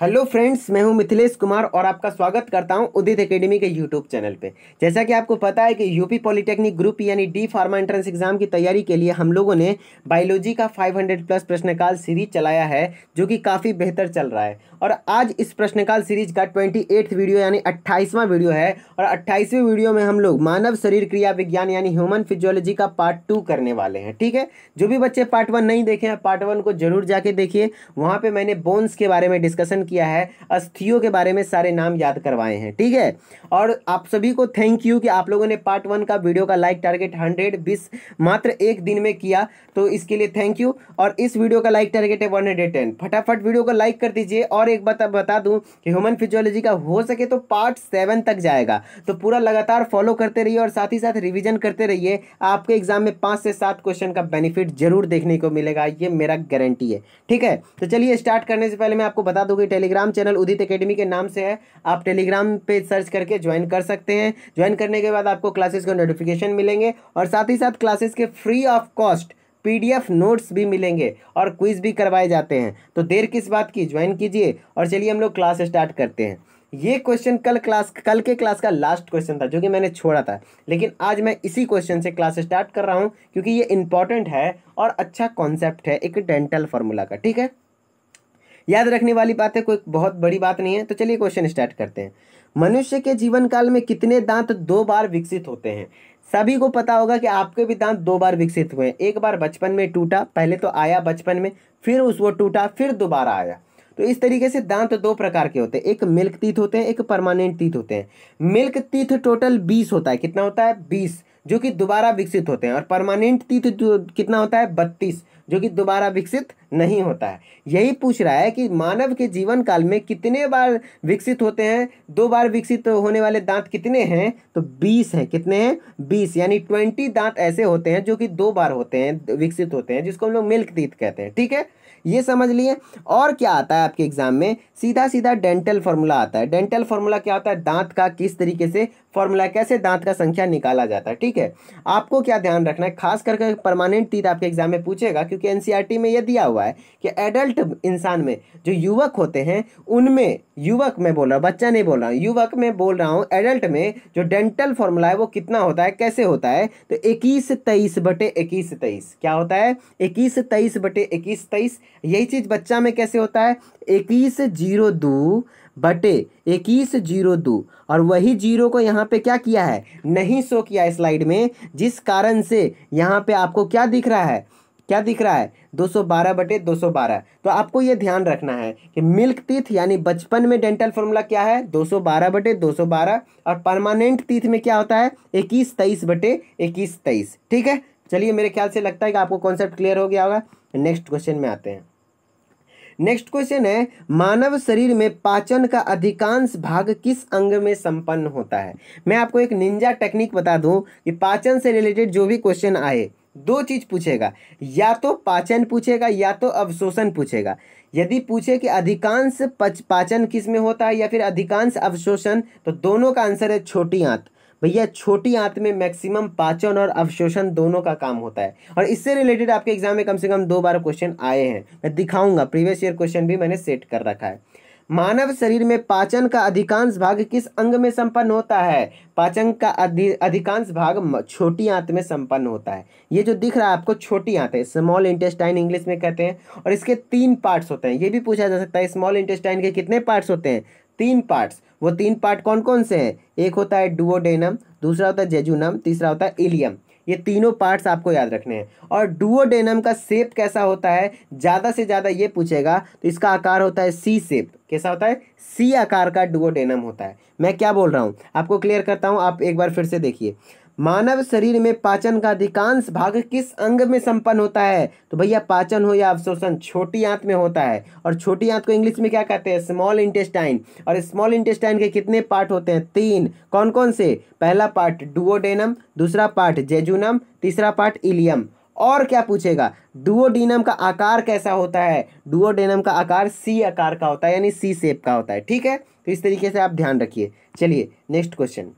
hello friends मैं हूं मिथिलेश कुमार और आपका स्वागत करता हूं उदित एकेडमी के यूट्यूब चैनल पे जैसा कि आपको पता है कि यूपी पॉलिटेक्निक ग्रुप यानी डी फार्मा एंट्रेंस एग्जाम की तैयारी के लिए हम लोगों ने बायोलॉजी का 500 प्लस प्रश्नकाल सीरीज चलाया है जो कि काफ़ी बेहतर चल रहा है और आज इस प्रश्नकाल सीरीज का ट्वेंटी वीडियो यानी अट्ठाईसवां वीडियो है और अट्ठाईसवीं वीडियो में हम लोग मानव शरीर क्रिया विज्ञान यानी ह्यूमन फिजियोलॉजी का पार्ट टू करने वाले हैं ठीक है जो भी बच्चे पार्ट वन नहीं देखे हैं पार्ट वन को जरूर जाके देखिए वहाँ पर मैंने बोन्स के बारे में डिस्कशन किया है अस्थियों के बारे में सारे नाम याद करवाए हैं ठीक है और आप सभी को थैंक यू कि आप लोगों ने पार्ट वन का वीडियो का लाइक टारगेट हंड्रेड बीस मात्र एक दिन में किया तो इसके लिए थैंक यू और इस वीडियो का लाइक टारगेट है वन हंड्रेड टेन फटाफट वीडियो को लाइक कर दीजिए और एक बता बता दूं कि ह्यूमन फिजियोलॉजी का हो सके तो पार्ट सेवन तक जाएगा तो पूरा लगातार फॉलो करते रहिए और साथ ही साथ रिविजन करते रहिए आपके एग्जाम में पाँच से सात क्वेश्चन का बेनिफिट जरूर देखने को मिलेगा ये मेरा गारंटी है ठीक है तो चलिए स्टार्ट करने से पहले मैं आपको बता दूँ टेलीग्राम चैनल उदित एकेडमी के नाम से है आप टेलीग्राम पे सर्च करके ज्वाइन कर सकते हैं ज्वाइन करने के बाद आपको क्लासेस का नोटिफिकेशन मिलेंगे और साथ ही साथ क्लासेस के free of cost PDF notes भी मिलेंगे और क्विज भी करवाए जाते हैं तो देर किस बात की ज्वाइन कीजिए और चलिए हम लोग क्लास स्टार्ट करते हैं ये क्वेश्चन कल क्लास कल के क्लास का लास्ट क्वेश्चन था जो कि मैंने छोड़ा था लेकिन आज मैं इसी क्वेश्चन से क्लास स्टार्ट कर रहा हूँ क्योंकि ये इंपॉर्टेंट है और अच्छा कॉन्सेप्ट है एक डेंटल फार्मूला का ठीक है याद रखने वाली बात है कोई बहुत बड़ी बात नहीं है तो चलिए क्वेश्चन स्टार्ट करते हैं मनुष्य के जीवन काल में कितने दांत दो बार विकसित होते हैं सभी को पता होगा कि आपके भी दांत दो बार विकसित हुए एक बार बचपन में टूटा पहले तो आया बचपन में फिर उस वो टूटा फिर दोबारा आया तो इस तरीके से दांत दो प्रकार के होते हैं एक मिल्क तीत होते हैं एक परमानेंट तीत होते हैं मिल्क तीत टोटल बीस होता है कितना होता है बीस जो कि दोबारा विकसित होते हैं और परमानेंट तीत जो कितना होता है बत्तीस जो कि दोबारा विकसित नहीं होता है यही पूछ रहा है कि मानव के जीवन काल में कितने बार विकसित होते हैं दो बार विकसित होने वाले दांत कितने हैं तो बीस हैं कितने हैं बीस यानी ट्वेंटी दांत ऐसे होते हैं जो कि दो बार होते हैं विकसित होते हैं जिसको हम लोग मिल्क तीत कहते हैं ठीक है ये समझ लिए और क्या आता है आपके एग्जाम में सीधा सीधा डेंटल फार्मूला आता है डेंटल फार्मूला क्या होता है दांत का किस तरीके से फॉर्मूला कैसे दांत का संख्या निकाला जाता है ठीक है आपको क्या ध्यान रखना है खास करके परमानेंट तीत आपके एग्जाम में पूछेगा क्योंकि एनसीईआरटी e में यह दिया हुआ है कि एडल्ट इंसान में जो युवक होते हैं उनमें युवक में बोल रहा हूँ बच्चा नहीं बोल रहा हूँ युवक में बोल रहा हूँ एडल्ट में जो डेंटल फॉर्मूला है वो कितना होता है कैसे होता है तो इक्कीस तेईस बटे इक्कीस तेईस क्या होता है इक्कीस तेईस बटे इक्कीस तेईस यही चीज़ बच्चा में कैसे होता है इक्कीस जीरो दो बटे इक्कीस जीरो दो और वही जीरो को यहाँ पे क्या किया है नहीं शो किया स्लाइड में जिस कारण से यहाँ पे आपको क्या दिख रहा है क्या दिख रहा है 212 बटे 212 तो आपको ये ध्यान रखना है कि मिल्क तीथ यानी बचपन में डेंटल फॉर्मूला क्या है 212 बटे 212 और परमानेंट तीथ में क्या होता है इक्कीस तेईस बटे इक्कीस तेईस ठीक है चलिए मेरे ख्याल से लगता है कि आपको कॉन्सेप्ट क्लियर हो गया होगा नेक्स्ट क्वेश्चन में आते हैं नेक्स्ट क्वेश्चन है मानव शरीर में पाचन का अधिकांश भाग किस अंग में संपन्न होता है मैं आपको एक निंजा टेक्निक बता दूं कि पाचन से रिलेटेड जो भी क्वेश्चन आए दो चीज़ पूछेगा या तो पाचन पूछेगा या तो अवशोषण पूछेगा यदि पूछे कि अधिकांश पाचन किस में होता है या फिर अधिकांश अवशोषण तो दोनों का आंसर है छोटी आंत भैया छोटी आंत में मैक्सिमम पाचन और अवशोषण दोनों का काम होता है और इससे रिलेटेड आपके एग्जाम में कम से कम दो बार क्वेश्चन आए हैं मैं दिखाऊंगा प्रीवियस ईयर क्वेश्चन भी मैंने सेट कर रखा है मानव शरीर में पाचन का अधिकांश भाग किस अंग में संपन्न होता है पाचन का अधि, अधिकांश भाग छोटी आंत में संपन्न होता है ये जो दिख रहा है आपको छोटी आंत है स्मॉल इंटेस्टाइन इंग्लिश में कहते हैं और इसके तीन पार्ट्स होते हैं ये भी पूछा जा सकता है स्मॉल इंटेस्टाइन के कितने पार्ट्स होते हैं तीन पार्ट्स वो तीन पार्ट कौन कौन से हैं एक होता है डुओडेनम दूसरा होता है जेजुनम तीसरा होता है इलियम ये तीनों पार्ट्स आपको याद रखने हैं और डुओडेनम का सेप कैसा होता है ज़्यादा से ज़्यादा ये पूछेगा तो इसका आकार होता है सी सेप कैसा होता है सी आकार का डुओडेनम होता है मैं क्या बोल रहा हूँ आपको क्लियर करता हूँ आप एक बार फिर से देखिए मानव शरीर में पाचन का अधिकांश भाग किस अंग में संपन्न होता है तो भैया पाचन हो या अवशोषण छोटी आंत में होता है और छोटी आंत को इंग्लिश में क्या कहते हैं स्मॉल इंटेस्टाइन और स्मॉल इंटेस्टाइन के कितने पार्ट होते हैं तीन कौन कौन से पहला पार्ट डुओडेनम दूसरा पार्ट जेजुनम तीसरा पार्ट इलियम और क्या पूछेगा डुओडेनम का आकार कैसा होता है डुओडेनम का आकार सी आकार का होता है यानी सी शेप का होता है ठीक है तो इस तरीके से आप ध्यान रखिए चलिए नेक्स्ट क्वेश्चन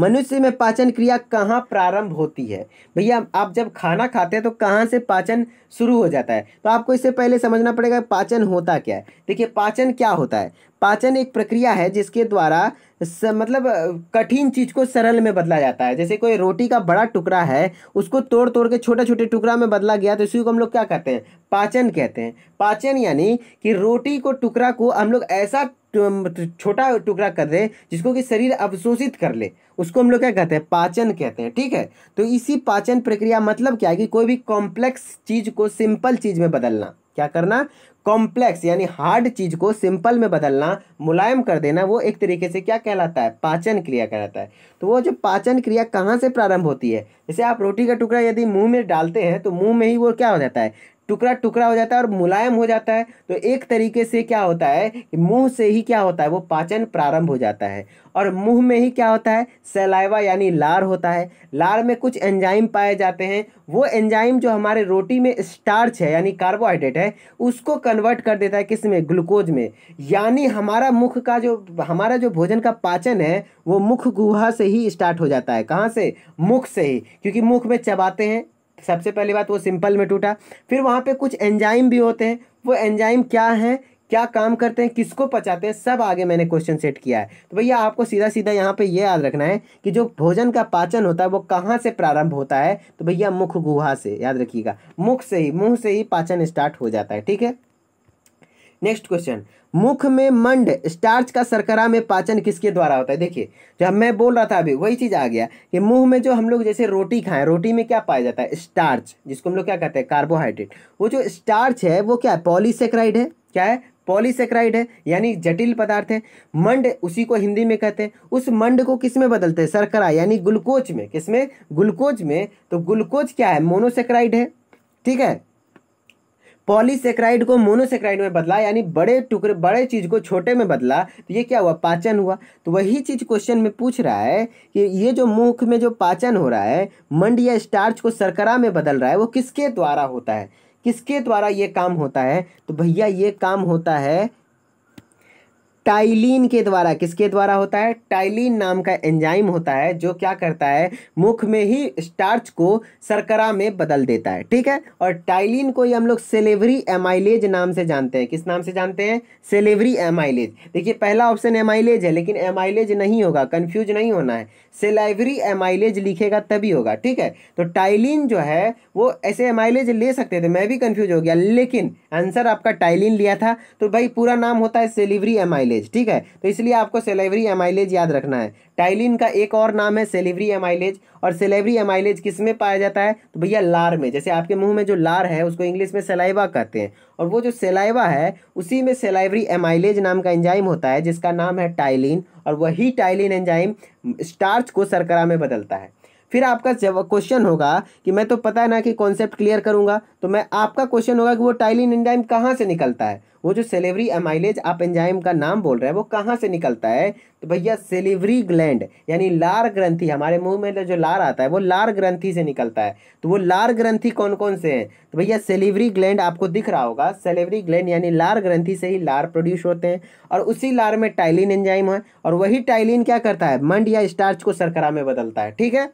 मनुष्य में पाचन क्रिया कहाँ प्रारंभ होती है भैया आप जब खाना खाते हैं तो कहाँ से पाचन शुरू हो जाता है तो आपको इससे पहले समझना पड़ेगा पाचन होता क्या है देखिए पाचन क्या होता है पाचन एक प्रक्रिया है जिसके द्वारा स, मतलब कठिन चीज़ को सरल में बदला जाता है जैसे कोई रोटी का बड़ा टुकड़ा है उसको तोड़ तोड़ के छोटे छोटे टुकड़ा में बदला गया तो इसी को हम लोग क्या कहते हैं पाचन कहते हैं पाचन यानी कि रोटी को टुकड़ा को हम लोग ऐसा छोटा टुकड़ा कर दे जिसको कि शरीर अवशोषित कर ले उसको हम लोग क्या कहते हैं पाचन कहते हैं ठीक है तो इसी पाचन प्रक्रिया मतलब क्या है कि कोई भी कॉम्प्लेक्स चीज़ को सिंपल चीज़ में बदलना क्या करना कॉम्प्लेक्स यानी हार्ड चीज को सिंपल में बदलना मुलायम कर देना वो एक तरीके से क्या कहलाता है पाचन क्रिया कहलाता है तो वो जो पाचन क्रिया कहाँ से प्रारंभ होती है जैसे आप रोटी का टुकड़ा यदि मुंह में डालते हैं तो मुंह में ही वो क्या हो जाता है टुकड़ा टुकड़ा हो जाता है और मुलायम हो जाता है तो एक तरीके से क्या होता है कि मुँह से ही क्या होता है वो पाचन प्रारंभ हो जाता है और मुँह में ही क्या होता है सेलाइवा यानी लार होता है लार में कुछ एंजाइम पाए जाते हैं वो एंजाइम जो हमारे रोटी में स्टार्च है यानी कार्बोहाइड्रेट है उसको कन्वर्ट कर देता है किस में ग्लूकोज में यानी हमारा मुख का जो हमारा जो भोजन का पाचन है वो मुख गुहा से ही स्टार्ट हो जाता है कहाँ से मुख से ही क्योंकि मुख में चबाते हैं सबसे पहली बात वो सिंपल में टूटा फिर वहाँ पे कुछ एंजाइम भी होते हैं वो एंजाइम क्या हैं क्या काम करते हैं किसको पचाते हैं सब आगे मैंने क्वेश्चन सेट किया है तो भैया आपको सीधा सीधा यहाँ पे ये याद रखना है कि जो भोजन का पाचन होता है वो कहाँ से प्रारंभ होता है तो भैया मुख गुहा से याद रखिएगा मुख से ही मुँह से ही पाचन स्टार्ट हो जाता है ठीक है नेक्स्ट क्वेश्चन मुख में मंड स्टार्च का सरकरा में पाचन किसके द्वारा होता है देखिए जब मैं बोल रहा था अभी वही चीज़ आ गया कि मुंह में जो हम लोग जैसे रोटी खाएं रोटी में क्या पाया जाता है स्टार्च जिसको हम लोग क्या कहते हैं कार्बोहाइड्रेट वो जो स्टार्च है वो क्या है पॉलीसेक्राइड है क्या है पॉलीसेक्राइड है यानी जटिल पदार्थ है मंड उसी को हिंदी में कहते हैं उस मंड को किस में बदलते हैं सरकरा यानी ग्लूकोज में किस में ग्लूकोज में तो ग्लूकोज क्या है मोनोसेक्राइड है ठीक है पॉलीसेक्राइड को मोनोसेक्राइड में बदला यानी बड़े टुकड़े बड़े चीज़ को छोटे में बदला तो ये क्या हुआ पाचन हुआ तो वही चीज़ क्वेश्चन में पूछ रहा है कि ये जो मुख में जो पाचन हो रहा है मंड या स्टार्च को सरकरा में बदल रहा है वो किसके द्वारा होता है किसके द्वारा ये काम होता है तो भैया ये काम होता है टाइलिन के द्वारा किसके द्वारा होता है टाइलिन नाम का एंजाइम होता है जो क्या करता है मुख में ही स्टार्च को सरकरा में बदल देता है ठीक है और टाइलिन को ही हम लोग सेलेवरी एमाइलेज नाम से जानते हैं किस नाम से जानते हैं सेलेवरी एमाइलेज देखिए पहला ऑप्शन एमाइलेज है लेकिन एमाइलेज नहीं होगा कन्फ्यूज नहीं होना है सेलेवरी एमाइलेज लिखेगा तभी होगा ठीक है तो टाइलिन जो है वो ऐसे एमाइलेज ले सकते थे मैं भी कन्फ्यूज हो गया लेकिन आंसर आपका टाइलिन लिया था तो भाई पूरा नाम होता है सेलिवरी एमाइलेज ठीक है तो इसलिए आपको सेलेवरी एमाइलेज याद रखना है टाइलिन का एक और नाम है सेलिवरी एमाइलेज और सेलेवरी एमाइलेज किस में पाया जाता है तो भैया लार में जैसे आपके मुंह में जो लार है उसको इंग्लिश में सेलाइवा कहते हैं और वो जो सेलाइवा है उसी में सेलाइवरी एमाइलेज नाम का एंजाइम होता है जिसका नाम है टाइलिन और वही टाइलिन एंजाइम स्टार्च को सरकरा में बदलता है फिर आपका जब क्वेश्चन होगा कि मैं तो पता है ना कि कॉन्सेप्ट क्लियर करूंगा तो मैं आपका क्वेश्चन होगा कि वो टाइलिन एंजाइम कहाँ से निकलता है वो जो सेलेवरी एमाइलेज आप एंजाइम का नाम बोल रहे हैं वो कहाँ से निकलता है तो भैया सेलेवरी ग्लैंड यानी लार ग्रंथि हमारे मुंह में तो जो लार आता है वो लार ग्रंथि से निकलता है तो वो लार ग्रंथि कौन कौन से हैं तो भैया सेलेवरी ग्लैंड आपको दिख रहा होगा सेलेवरी ग्लैंड यानी लार ग्रंथि से ही लार प्रोड्यूस होते हैं और उसी लार में टाइलिन एंजाइम है और वही टाइलिन क्या करता है मंड या स्टार्च को सरकरा में बदलता है ठीक है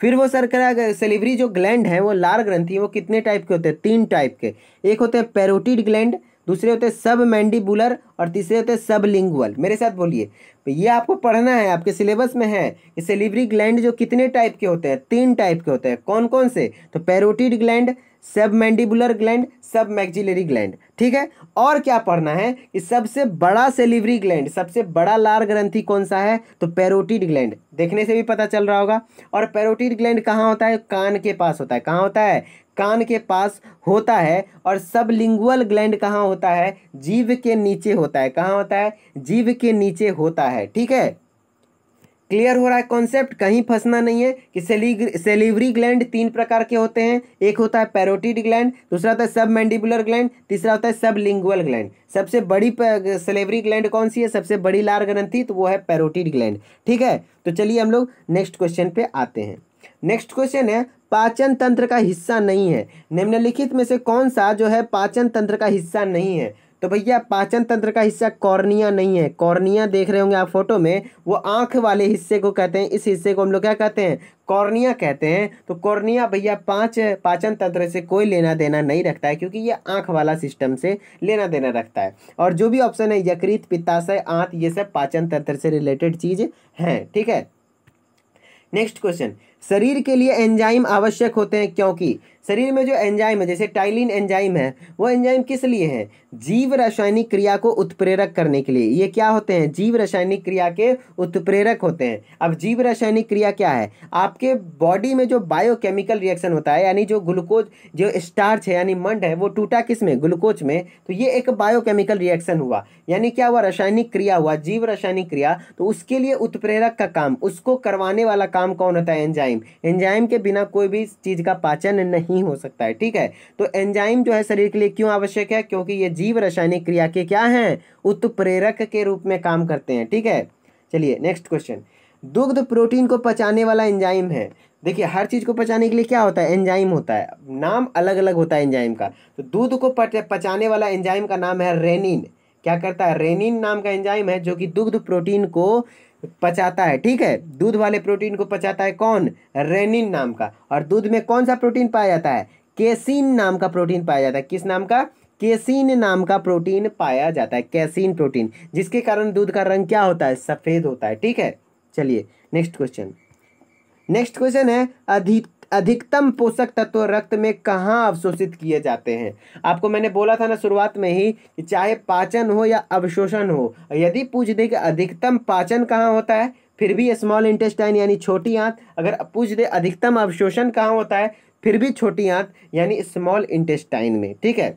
फिर वो सरकरा सेलिवरी जो ग्लैंड है वो लार ग्रंथी वो कितने टाइप के होते हैं तीन टाइप के एक होते हैं पेरोटिड ग्लैंड दूसरे होते हैं सब मैंडिबुलर और तीसरे होते हैं सब लिंगुअल मेरे साथ बोलिए तो ये आपको पढ़ना है आपके सिलेबस में है कि सेलिवरी ग्लैंड जो कितने टाइप के होते हैं तीन टाइप के होते हैं कौन कौन से तो parotid gland submandibular gland submaxillary gland ठीक है और क्या पढ़ना है कि सबसे बड़ा सेलिवरी ग्लैंड सबसे बड़ा लार ग्रंथी कौन सा है तो पैरोटिड ग्लैंड देखने से भी पता चल रहा होगा और पैरोटिड ग्लैंड कहाँ होता है कान के पास होता है कहाँ होता है कान के पास होता है और सबलिंगुअल ग्लैंड कहाँ होता है जीव के नीचे होता है कहाँ होता है जीव के नीचे होता है ठीक है क्लियर हो रहा है कॉन्सेप्ट कहीं फंसना नहीं है कि सेलिवरी ग्लैंड तीन प्रकार के होते हैं एक होता है पैरोटिड ग्लैंड दूसरा होता है सब मैंडिबुलर ग्लैंड तीसरा होता है सब लिंगुअल ग्लैंड सबसे बड़ी सेलिवरी ग्लैंड कौन सी है सबसे बड़ी लार ग्रंथि तो वो है पैरोटिड ग्लैंड ठीक है तो चलिए हम लोग नेक्स्ट क्वेश्चन पे आते हैं नेक्स्ट क्वेश्चन है पाचन तंत्र का हिस्सा नहीं है निम्नलिखित में से कौन सा जो है पाचन तंत्र का हिस्सा नहीं है तो भैया पाचन तंत्र का हिस्सा कॉर्निया नहीं है कॉर्निया देख रहे होंगे आप फोटो में वो आंख वाले हिस्से को कहते हैं इस हिस्से को हम लोग क्या कहते हैं कॉर्निया कहते हैं तो कॉर्निया भैया पांच पाचन तंत्र से कोई लेना देना नहीं रखता है क्योंकि ये आंख वाला सिस्टम से लेना देना रखता है और जो भी ऑप्शन है यकृत पित्ताशय आंत ये सब पाचन तंत्र से रिलेटेड चीज़ हैं ठीक है नेक्स्ट क्वेश्चन शरीर के लिए एंजाइम आवश्यक होते हैं क्योंकि शरीर में जो एंजाइम है जैसे टाइलिन एंजाइम है वो एंजाइम किस लिए है जीव रासायनिक क्रिया को उत्प्रेरक करने के लिए ये क्या होते हैं जीव रासायनिक क्रिया के उत्प्रेरक होते हैं अब जीव रासायनिक क्रिया क्या है आपके बॉडी में जो बायोकेमिकल रिएक्शन होता है यानी जो ग्लूकोज जो स्टार्च है यानी मंड है वो टूटा किस में ग्लूकोज में तो ये एक बायोकेमिकल रिएक्शन हुआ यानी क्या हुआ रासायनिक क्रिया हुआ जीव रासायनिक क्रिया तो उसके लिए उत्प्रेरक का काम उसको करवाने वाला काम कौन होता है एंजाइम एंजाइम के बिना कोई भी चीज़ का पाचन नहीं नहीं हो सकता है ठीक है तो एंजाइम जो है शरीर के लिए क्यों आवश्यक है क्योंकि ये जीव रासायनिक क्रिया के क्या हैं उत्प्रेरक के रूप में काम करते हैं ठीक है चलिए नेक्स्ट क्वेश्चन दुग्ध प्रोटीन को पचाने वाला एंजाइम है देखिए हर चीज़ को पचाने के लिए क्या होता है एंजाइम होता है नाम अलग अलग होता है एंजाइम का तो दूध को पचाने वाला एंजाइम का नाम है रेनिन क्या करता है रेनिन नाम का एंजाइम है जो कि दुग्ध प्रोटीन को पचाता है ठीक है दूध वाले प्रोटीन को पचाता है कौन रेनिन नाम का और दूध में कौन सा प्रोटीन पाया जाता है केसिन नाम का प्रोटीन पाया जाता है किस नाम का केसिन नाम का प्रोटीन पाया जाता है कैसिन प्रोटीन जिसके कारण दूध का रंग क्या होता है सफ़ेद होता है ठीक है चलिए नेक्स्ट क्वेश्चन नेक्स्ट क्वेश्चन है अधिक अधिकतम पोषक तत्व रक्त में कहाँ अवशोषित किए जाते हैं आपको मैंने बोला था ना शुरुआत में ही कि चाहे पाचन हो या अवशोषण हो यदि पूछ दे कि अधिकतम पाचन कहाँ होता है फिर भी स्मॉल इंटेस्टाइन यानी छोटी आंत अगर पूछ दे अधिकतम अवशोषण कहाँ होता है फिर भी छोटी आंत यानी स्मॉल इंटेस्टाइन में ठीक है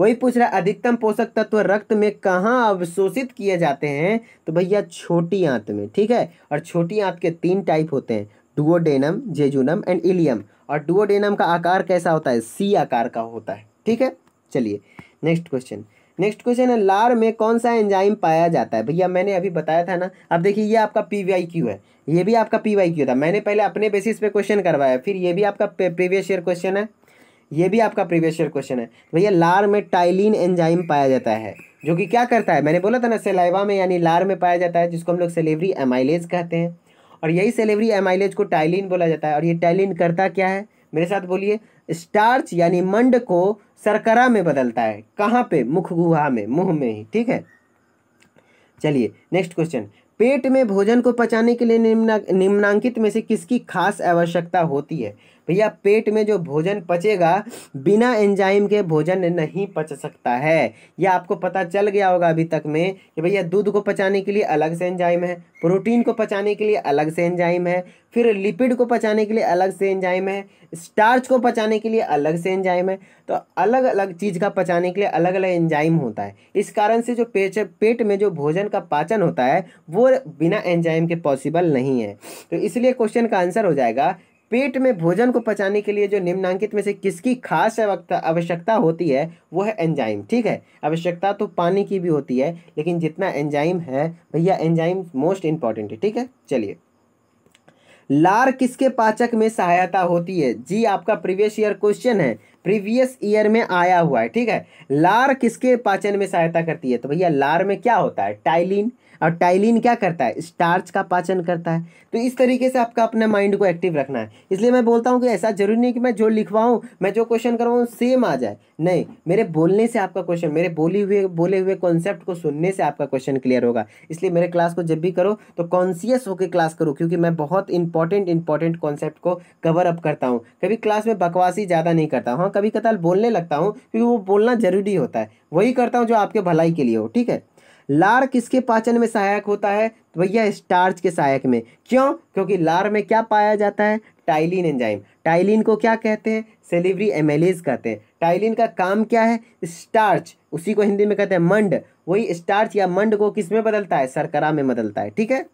वही पूछ रहा है अधिकतम पोषक तत्व रक्त में कहाँ अवशोषित किए जाते हैं तो भैया छोटी आंत में ठीक है और छोटी आंत के तीन टाइप होते हैं डुओडेनम जेजुनम एंड इलियम और डुओडेनम का आकार कैसा होता है सी आकार का होता है ठीक है चलिए नेक्स्ट क्वेश्चन नेक्स्ट क्वेश्चन है लार में कौन सा एंजाइम पाया जाता है भैया मैंने अभी बताया था ना अब देखिए ये आपका पी आई क्यू है ये भी आपका पी वाई क्यू था मैंने पहले अपने बेसिस पे क्वेश्चन करवाया फिर ये भी आपका प्रीवियस ईयर क्वेश्चन है ये भी आपका प्रीवियस ईयर क्वेश्चन है भैया लार में टाइलिन एंजाइम पाया जाता है जो कि क्या करता है मैंने बोला था ना सेलाइवा में यानी लार में पाया जाता है जिसको हम लोग सेलेवरी एमाइलेज कहते हैं और यही सेलेवरी एमाइलेज को टाइलिन बोला जाता है और ये टाइलिन करता क्या है मेरे साथ बोलिए स्टार्च यानी मंड को सरकरा में बदलता है कहाँ पे मुख गुहा में मुंह में ही ठीक है चलिए नेक्स्ट क्वेश्चन पेट में भोजन को पचाने के लिए निम्ना निम्नांकित में से किसकी खास आवश्यकता होती है भैया पेट में जो भोजन पचेगा बिना एंजाइम के भोजन नहीं पच सकता है यह आपको पता चल गया होगा अभी तक में कि भैया दूध को पचाने के लिए अलग से एंजाइम है प्रोटीन को पचाने के लिए अलग से एंजाइम है फिर लिपिड को पचाने के लिए अलग से एंजाइम है स्टार्च को पचाने के लिए अलग से एंजाइम है तो अलग अलग चीज़ का पचाने के लिए अलग अलग एंजाइम होता है इस कारण से जो पेट पेट में जो भोजन का पाचन होता है वो बिना एंजाइम के पॉसिबल नहीं है तो इसलिए क्वेश्चन का आंसर हो जाएगा पेट में भोजन को पचाने के लिए जो निम्नांकित में से किसकी खास आवश्यकता होती है वो है एंजाइम ठीक है आवश्यकता तो पानी की भी होती है लेकिन जितना एंजाइम है भैया एंजाइम मोस्ट इंपॉर्टेंट है ठीक है चलिए लार किसके पाचक में सहायता होती है जी आपका प्रीवियस ईयर क्वेश्चन है प्रीवियस ईयर में आया हुआ है ठीक है लार किसके पाचन में सहायता करती है तो भैया लार में क्या होता है टाइलिन और टाइलिन क्या करता है स्टार्च का पाचन करता है तो इस तरीके से आपका अपने माइंड को एक्टिव रखना है इसलिए मैं बोलता हूँ कि ऐसा जरूरी नहीं कि मैं जो लिखवाऊँ मैं जो क्वेश्चन करवाऊँ सेम आ जाए नहीं मेरे बोलने से आपका क्वेश्चन मेरे बोली हुए बोले हुए कॉन्सेप्ट को सुनने से आपका क्वेश्चन क्लियर होगा इसलिए मेरे क्लास को जब भी करो तो कॉन्सियस होकर क्लास करो क्योंकि मैं बहुत इंपॉर्टेंट इंपॉर्टेंट कॉन्सेप्ट को कवर अप करता हूँ कभी क्लास में बकवासी ज़्यादा नहीं करता हूँ हाँ कभी कताल बोलने लगता हूँ क्योंकि वो बोलना ज़रूरी होता है वही करता हूँ जो आपके भलाई के लिए हो ठीक है लार किसके पाचन में सहायक होता है तो भैया स्टार्च के सहायक में क्यों क्योंकि लार में क्या पाया जाता है टाइलिन एंजाइम टाइलिन को क्या कहते हैं सेलिवरी एमेलेज कहते हैं टाइलिन का काम क्या है स्टार्च उसी को हिंदी में कहते हैं मंड वही स्टार्च या मंड को किस में बदलता है सरकरा में बदलता है ठीक है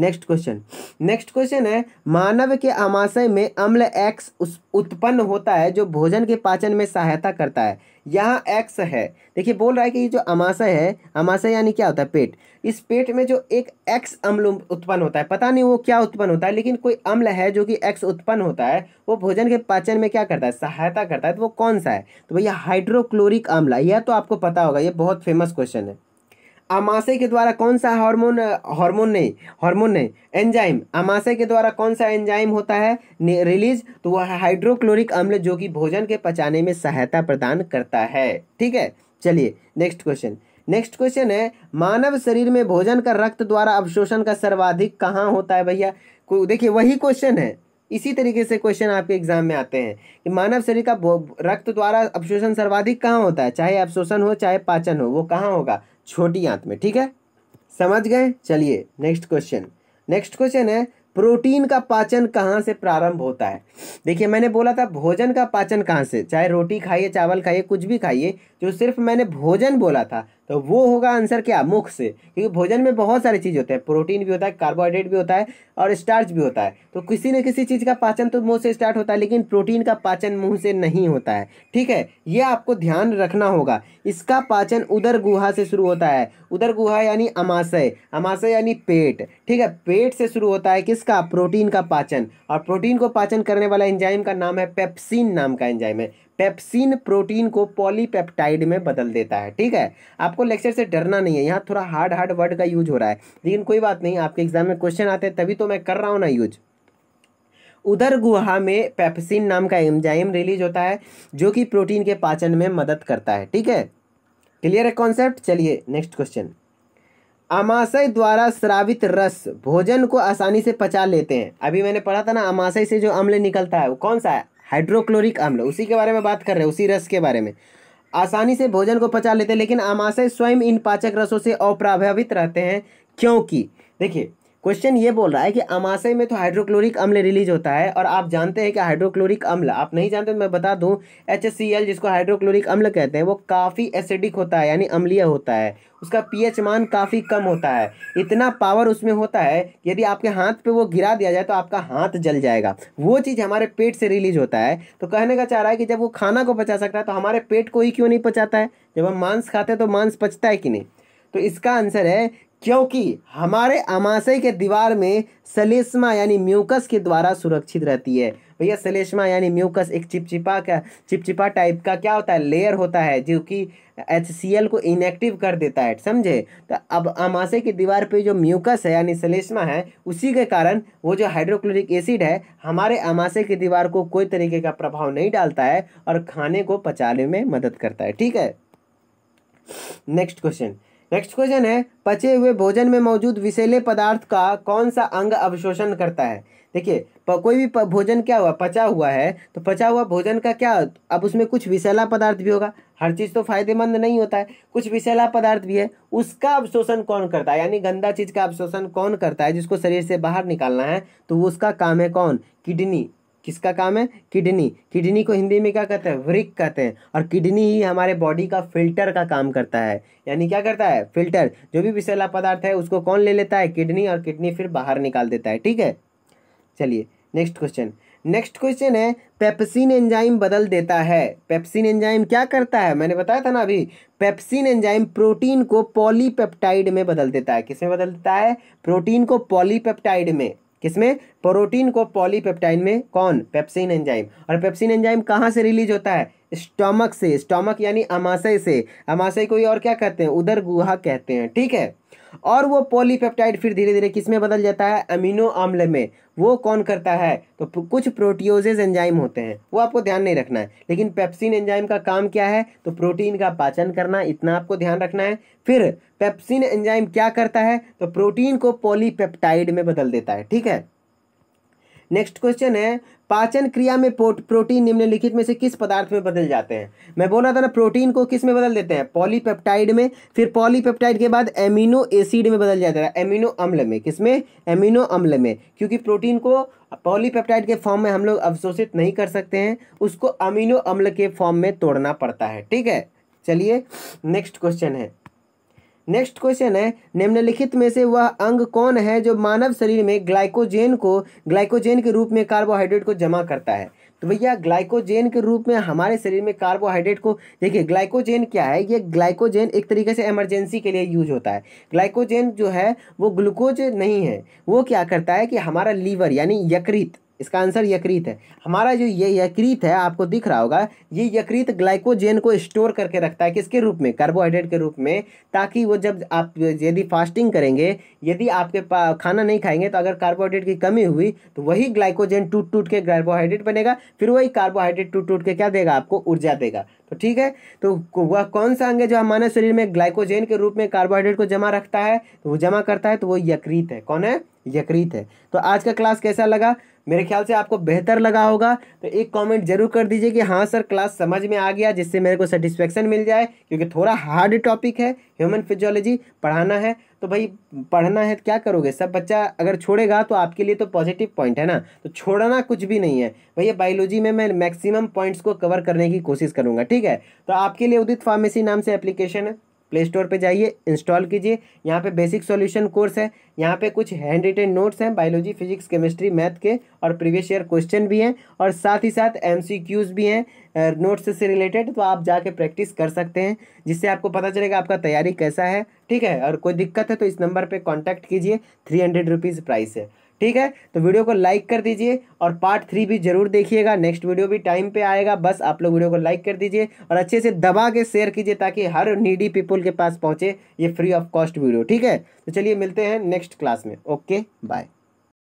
नेक्स्ट क्वेश्चन नेक्स्ट क्वेश्चन है मानव के आमाशय में अम्ल एक्स उत्पन्न होता है जो भोजन के पाचन में सहायता करता है यहाँ एक्स है देखिए बोल रहा है कि ये जो अमाशय है अमाशय यानी क्या होता है पेट इस पेट में जो एक एक्स अम्ल उत्पन्न होता है पता नहीं वो क्या उत्पन्न होता है लेकिन कोई अम्ल है जो कि एक्स उत्पन्न होता है वो भोजन के पाचन में क्या करता है सहायता करता है तो वो कौन सा है तो भैया हाइड्रोक्लोरिक अम्ल यह तो आपको पता होगा ये बहुत फेमस क्वेश्चन है आमाशय के द्वारा कौन सा हार्मोन हार्मोन नहीं हार्मोन नहीं एंजाइम आमाशय के द्वारा कौन सा एंजाइम होता है रिलीज तो वह हाइड्रोक्लोरिक अम्ल जो कि भोजन के पचाने में सहायता प्रदान करता है ठीक है चलिए नेक्स्ट क्वेश्चन नेक्स्ट क्वेश्चन है मानव शरीर में भोजन का रक्त द्वारा अवशोषण का सर्वाधिक कहाँ होता है भैया देखिए वही क्वेश्चन है इसी तरीके से क्वेश्चन आपके एग्जाम में आते हैं कि मानव शरीर का रक्त द्वारा अवशोषण सर्वाधिक कहाँ होता है चाहे अवशोषण हो चाहे पाचन हो वो कहाँ होगा छोटी आंत में ठीक है समझ गए चलिए नेक्स्ट क्वेश्चन नेक्स्ट क्वेश्चन है प्रोटीन का पाचन कहाँ से प्रारंभ होता है देखिए मैंने बोला था भोजन का पाचन कहाँ से चाहे रोटी खाइए चावल खाइए कुछ भी खाइए जो सिर्फ मैंने भोजन बोला था तो वो होगा आंसर क्या मुख से क्योंकि भोजन में बहुत सारी चीज़ होते हैं प्रोटीन भी होता है कार्बोहाइड्रेट भी होता है और स्टार्च भी होता है तो किसी न किसी चीज़ का पाचन तो मुँह से स्टार्ट होता है लेकिन प्रोटीन का पाचन मुँह से नहीं होता है ठीक है ये आपको ध्यान रखना होगा इसका पाचन उधर गुहा से शुरू होता है उधर गुहा यानी अमाशय अमाशय यानी पेट ठीक है पेट से शुरू होता है किसका प्रोटीन का पाचन और प्रोटीन को पाचन करने वाला एंजाइम का नाम है पेप्सिन नाम का एंजाइम है पेप्सिन प्रोटीन को पॉलीपेप्टाइड में बदल देता है ठीक है आपको लेक्चर से डरना नहीं है यहाँ थोड़ा हार्ड हार्ड वर्ड का यूज हो रहा है लेकिन कोई बात नहीं आपके एग्जाम में क्वेश्चन आते हैं तभी तो मैं कर रहा हूँ ना यूज़ उधर गुहा में पेप्सिन नाम का एंजाइम रिलीज होता है जो कि प्रोटीन के पाचन में मदद करता है ठीक है क्लियर है कॉन्सेप्ट चलिए नेक्स्ट क्वेश्चन अमाशय द्वारा श्रावित रस भोजन को आसानी से पचा लेते हैं अभी मैंने पढ़ा था ना अमाशय से जो अम्ल निकलता है वो कौन सा है हाइड्रोक्लोरिक अम्ल उसी के बारे में बात कर रहे हैं उसी रस के बारे में आसानी से भोजन को पचा लेते हैं लेकिन आमाशय स्वयं इन पाचक रसों से अप्रभावित रहते हैं क्योंकि देखिए क्वेश्चन ये बोल रहा है कि अमाशय में तो हाइड्रोक्लोरिक अम्ल रिलीज होता है और आप जानते हैं कि हाइड्रोक्लोरिक अम्ल आप नहीं जानते तो मैं बता दूं एच जिसको हाइड्रोक्लोरिक अम्ल कहते हैं वो काफ़ी एसिडिक होता है यानी अम्लीय होता है उसका पीएच मान काफ़ी कम होता है इतना पावर उसमें होता है यदि आपके हाथ पे वो गिरा दिया जाए तो आपका हाथ जल जाएगा वो चीज़ हमारे पेट से रिलीज होता है तो कहने का चाह रहा है कि जब वो खाना को पचा सकता है तो हमारे पेट को ही क्यों नहीं पचाता है जब हम मांस खाते हैं तो मांस पचता है कि नहीं तो इसका आंसर है क्योंकि हमारे अमाशय के दीवार में सलेस्मा यानी म्यूकस के द्वारा सुरक्षित रहती है भैया सलेस्मा यानी म्यूकस एक चिपचिपा का चिपचिपा टाइप का क्या होता है लेयर होता है जो कि एच को इनएक्टिव कर देता है समझे तो अब अमाशय की दीवार पे जो म्यूकस है यानी सलेस्मा है उसी के कारण वो जो हाइड्रोक्लोरिक एसिड है हमारे अमाशय की दीवार को कोई तरीके का प्रभाव नहीं डालता है और खाने को पचाने में मदद करता है ठीक है नेक्स्ट क्वेश्चन नेक्स्ट क्वेश्चन है पचे हुए भोजन में मौजूद विषैले पदार्थ का कौन सा अंग अवशोषण करता है देखिए कोई भी भोजन क्या हुआ पचा हुआ है तो पचा हुआ भोजन का क्या अब उसमें कुछ विषैला पदार्थ भी होगा हर चीज़ तो फायदेमंद नहीं होता है कुछ विषैला पदार्थ भी है उसका अवशोषण कौन करता है यानी गंदा चीज़ का अवशोषण कौन करता है जिसको शरीर से बाहर निकालना है तो उसका काम है कौन किडनी किसका काम है किडनी किडनी को हिंदी में क्या कहते हैं वृक कहते हैं और किडनी ही हमारे बॉडी का फिल्टर का काम करता है यानी क्या करता है फिल्टर जो भी विषैला पदार्थ है उसको कौन ले लेता है किडनी और किडनी फिर बाहर निकाल देता है ठीक है चलिए नेक्स्ट क्वेश्चन नेक्स्ट क्वेश्चन है पेप्सिन एंजाइम बदल देता है पेप्सिन एंजाइम क्या करता है मैंने बताया था ना अभी पेप्सिन एंजाइम प्रोटीन को पॉलीपेप्टाइड में बदल देता है किसमें बदल देता है प्रोटीन को पॉलीपेप्टाइड में किसमें प्रोटीन को पॉलीपेप्टाइन में कौन पेप्सिन एंजाइम और पेप्सिन एंजाइम कहाँ से रिलीज होता है स्टोमक से स्टोमक यानी अमाशय से अमाशय को ये और क्या कहते हैं उधर गुहा कहते हैं ठीक है और वो पॉलीपेप्टाइड फिर धीरे धीरे किस में बदल जाता है अमीनो अम्ल में वो कौन करता है तो कुछ प्रोटीओजेज एंजाइम होते हैं वो आपको ध्यान नहीं रखना है लेकिन पेप्सिन एंजाइम का काम क्या है तो प्रोटीन का पाचन करना इतना आपको ध्यान रखना है फिर पेप्सिन एंजाइम क्या करता है तो प्रोटीन को पॉलीपेप्टाइड में बदल देता है ठीक है नेक्स्ट क्वेश्चन है पाचन क्रिया में प्रोटीन निम्नलिखित में से किस पदार्थ में बदल जाते हैं मैं बोल रहा था ना प्रोटीन को किस में बदल देते हैं पॉलीपेप्टाइड में फिर पॉलीपेप्टाइड के बाद एमिनो एसिड में बदल जाता है एमिनो अम्ल में किस में एमिनो अम्ल में क्योंकि प्रोटीन को पॉलीपेप्टाइड के फॉर्म में हम लोग अवशोषित नहीं कर सकते हैं उसको अमीनो अम्ल के फॉर्म में तोड़ना पड़ता है ठीक है चलिए नेक्स्ट क्वेश्चन है नेक्स्ट क्वेश्चन है निम्नलिखित में से वह अंग कौन है जो मानव शरीर में ग्लाइकोजेन को ग्लाइकोजेन के रूप में कार्बोहाइड्रेट को जमा करता है तो भैया ग्लाइकोजेन के रूप में हमारे शरीर में कार्बोहाइड्रेट को देखिए ग्लाइकोजेन क्या है ये ग्लाइकोजेन एक तरीके से इमरजेंसी के लिए यूज होता है ग्लाइकोजेन जो है वो ग्लूकोज नहीं है वो क्या करता है कि हमारा लीवर यानी यकृत इसका आंसर यकृत है हमारा जो ये यकृत है आपको दिख रहा होगा ये यकृत ग्लाइकोजेन को स्टोर करके रखता है किसके रूप में कार्बोहाइड्रेट के रूप में ताकि वो जब आप यदि फास्टिंग करेंगे यदि आपके खाना नहीं खाएंगे तो अगर कार्बोहाइड्रेट की कमी हुई तो वही ग्लाइकोजेन टूट टूट के कार्बोहाइड्रेट बनेगा फिर वही कार्बोहाइड्रेट टूट टूट के क्या देगा आपको ऊर्जा देगा तो ठीक है तो वह कौन सा अंग है जो हमारे शरीर में ग्लाइकोजेन के रूप में कार्बोहाइड्रेट को जमा रखता है तो वो जमा करता है तो वो यकृत है कौन है यकृत है तो आज का क्लास कैसा लगा मेरे ख्याल से आपको बेहतर लगा होगा तो एक कमेंट जरूर कर दीजिए कि हाँ सर क्लास समझ में आ गया जिससे मेरे को सेटिस्फेक्शन मिल जाए क्योंकि थोड़ा हार्ड टॉपिक है ह्यूमन फिजियोलॉजी पढ़ाना है तो भाई पढ़ना है तो क्या करोगे सब बच्चा अगर छोड़ेगा तो आपके लिए तो पॉजिटिव पॉइंट है ना तो छोड़ना कुछ भी नहीं है भैया बायोलॉजी में मैं मैक्सिमम पॉइंट्स को कवर करने की कोशिश करूँगा ठीक है तो आपके लिए उदित फार्मेसी नाम से एप्लीकेशन है प्ले स्टोर पर जाइए इंस्टॉल कीजिए यहाँ पे बेसिक सॉल्यूशन कोर्स है यहाँ पे कुछ हैंड रिटेन नोट्स हैं बायोलॉजी फिजिक्स केमिस्ट्री मैथ के और प्रीवियस ईयर क्वेश्चन भी हैं और साथ ही साथ एम भी हैं नोट्स से रिलेटेड तो आप जाके प्रैक्टिस कर सकते हैं जिससे आपको पता चलेगा आपका तैयारी कैसा है ठीक है और कोई दिक्कत है तो इस नंबर पर कॉन्टैक्ट कीजिए थ्री हंड्रेड रुपीज़ प्राइस है ठीक है तो वीडियो को लाइक कर दीजिए और पार्ट थ्री भी जरूर देखिएगा नेक्स्ट वीडियो भी टाइम पे आएगा बस आप लोग वीडियो को लाइक कर दीजिए और अच्छे से दबा के शेयर कीजिए ताकि हर नीडी पीपल के पास पहुंचे ये फ्री ऑफ कॉस्ट वीडियो ठीक है तो चलिए मिलते हैं नेक्स्ट क्लास में ओके बाय